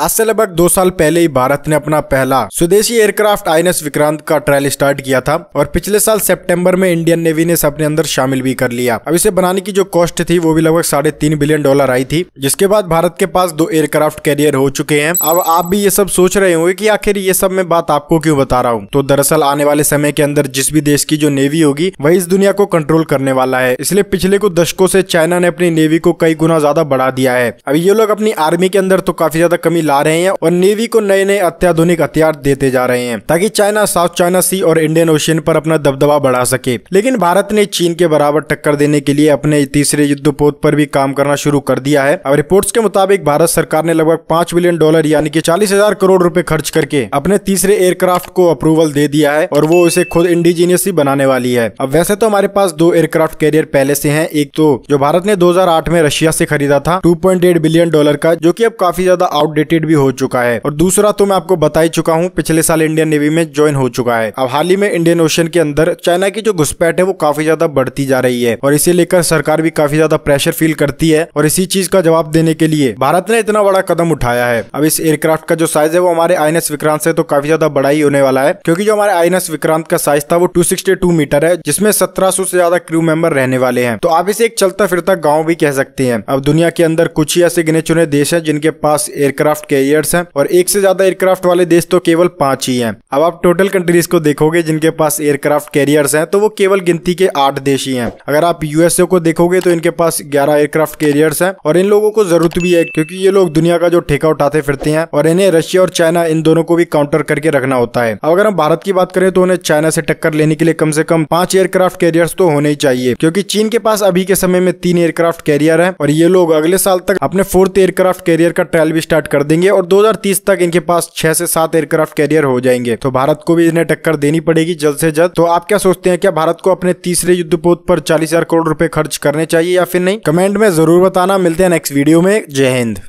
आज से लगभग दो साल पहले ही भारत ने अपना पहला स्वदेशी एयरक्राफ्ट आई विक्रांत का ट्रायल स्टार्ट किया था और पिछले साल सितंबर में इंडियन नेवी ने इसे अपने अंदर शामिल भी कर लिया अब इसे बनाने की जो कॉस्ट थी वो भी लगभग साढ़े तीन बिलियन डॉलर आई थी जिसके बाद भारत के पास दो एयरक्राफ्ट कैरियर हो चुके हैं अब आप भी ये सब सोच रहे होंगे की आखिर ये सब मैं बात आपको क्यूँ बता रहा हूँ तो दरअसल आने वाले समय के अंदर जिस भी देश की जो नेवी होगी वही इस दुनिया को कंट्रोल करने वाला है इसलिए पिछले कुछ दशकों से चाइना ने अपनी नेवी को कई गुना ज्यादा बढ़ा दिया है अब ये लोग अपनी आर्मी के अंदर तो काफी ज्यादा कमी ला रहे हैं और नेवी को नए नए अत्याधुनिक हथियार देते जा रहे हैं ताकि चाइना साउथ चाइना सी और इंडियन ओशियन पर अपना दबदबा बढ़ा सके लेकिन भारत ने चीन के बराबर टक्कर देने के लिए अपने तीसरे युद्धपोत पर भी काम करना शुरू कर दिया है अब रिपोर्ट के मुताबिक भारत सरकार ने लगभग पांच बिलियन डॉलर यानी कि चालीस हजार करोड़ रूपए खर्च करके अपने तीसरे एयरक्राफ्ट को अप्रूवल दे दिया है और वो इसे खुद इंडिजीनियस ही बनाने वाली है अब वैसे तो हमारे पास दो एयरक्राफ्ट कैरियर पहले से हैं एक तो जो भारत ने 2008 में रशिया से खरीदा था 2.8 बिलियन डॉलर का जो कि अब काफी ज्यादा आउटडेट रिलेटेड भी हो चुका है और दूसरा तो मैं आपको बता ही चुका हूँ पिछले साल इंडियन नेवी में ज्वाइन हो चुका है अब हाल ही में इंडियन ओशन के अंदर चाइना की जो घुसपैठ है वो काफी ज्यादा बढ़ती जा रही है और इसे लेकर सरकार भी काफी ज्यादा प्रेशर फील करती है और इसी चीज का जवाब देने के लिए भारत ने इतना बड़ा कदम उठाया है अब इस एयरक्राफ्ट का जो साइज है वो हमारे आई विक्रांत से तो काफी ज्यादा बड़ा ही होने वाला है क्योंकि जो हमारे आई विक्रांत का साइज था वो टू मीटर है जिसमें सत्रह से ज्यादा क्रू मेंबर रहने वाले हैं तो आप इसे एक चलता फिरता गाँव भी कह सकते हैं अब दुनिया के अंदर कुछ ही ऐसे गिने चुने देश है जिनके पास एयरक्राफ्ट एयरक्राफ्ट कैरियर्स हैं और एक से ज्यादा एयरक्राफ्ट वाले देश तो केवल पांच ही हैं अब आप टोटल कंट्रीज को देखोगे जिनके पास एयरक्राफ्ट कैरियर्स हैं तो वो केवल गिनती के आठ देश ही है अगर आप यूएसए को देखोगे तो इनके पास ग्यारह एयरक्राफ्ट कैरियर्स है और इन लोगों को जरूरत भी है क्योंकि ये लोग दुनिया का जो ठेका उठाते फिरते हैं और इन्हें रशिया और चाइना इन दोनों को भी काउंटर करके रखना होता है अगर हम भारत की बात करें तो उन्हें चाइना से टक्कर लेने के लिए कम से कम पांच एयरक्राफ्ट कैरियर्स तो होने ही चाहिए क्योंकि चीन के पास अभी के समय में तीन एयरक्राफ्ट कैरियर है और ये लोग अगले साल तक अपने फोर्थ एयरक्राफ्ट कैरियर का ट्रायल भी स्टार्ट कर देंगे और 2030 तक इनके पास छह से सात एयरक्राफ्ट कैरियर हो जाएंगे तो भारत को भी इन्हें टक्कर देनी पड़ेगी जल्द से जल्द तो आप क्या सोचते हैं क्या भारत को अपने तीसरे युद्धपोत पर चालीस हजार करोड़ रुपए खर्च करने चाहिए या फिर नहीं कमेंट में जरूर बताना मिलते हैं नेक्स्ट वीडियो में जय हिंद